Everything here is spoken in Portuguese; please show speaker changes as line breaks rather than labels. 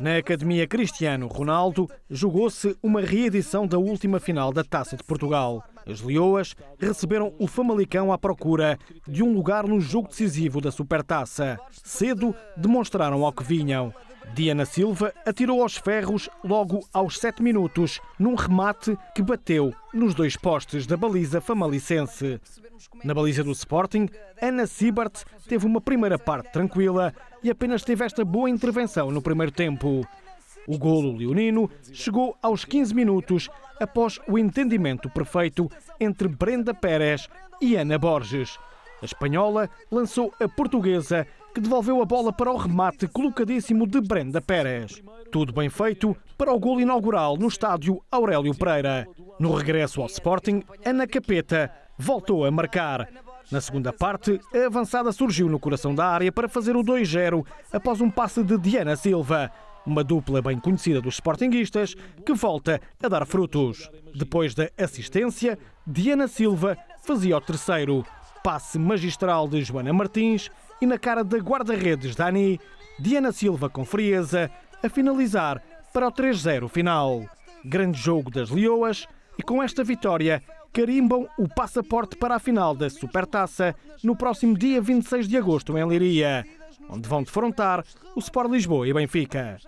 Na Academia Cristiano Ronaldo, jogou-se uma reedição da última final da Taça de Portugal. As Leoas receberam o Famalicão à procura de um lugar no jogo decisivo da Supertaça. Cedo demonstraram ao que vinham. Diana Silva atirou aos ferros logo aos 7 minutos, num remate que bateu nos dois postes da baliza famalicense. Na baliza do Sporting, Ana Sibart teve uma primeira parte tranquila e apenas teve esta boa intervenção no primeiro tempo. O golo leonino chegou aos 15 minutos após o entendimento perfeito entre Brenda Pérez e Ana Borges. A espanhola lançou a portuguesa que devolveu a bola para o remate colocadíssimo de Brenda Pérez. Tudo bem feito para o gol inaugural no estádio Aurélio Pereira. No regresso ao Sporting, Ana Capeta voltou a marcar. Na segunda parte, a avançada surgiu no coração da área para fazer o 2-0 após um passe de Diana Silva, uma dupla bem conhecida dos sportinguistas que volta a dar frutos. Depois da assistência, Diana Silva fazia o terceiro passe magistral de Joana Martins e na cara da guarda-redes Dani, Diana Silva com frieza a finalizar para o 3-0 final. Grande jogo das Leoas e com esta vitória carimbam o passaporte para a final da Supertaça no próximo dia 26 de agosto em Liria, onde vão defrontar o Sport Lisboa e Benfica.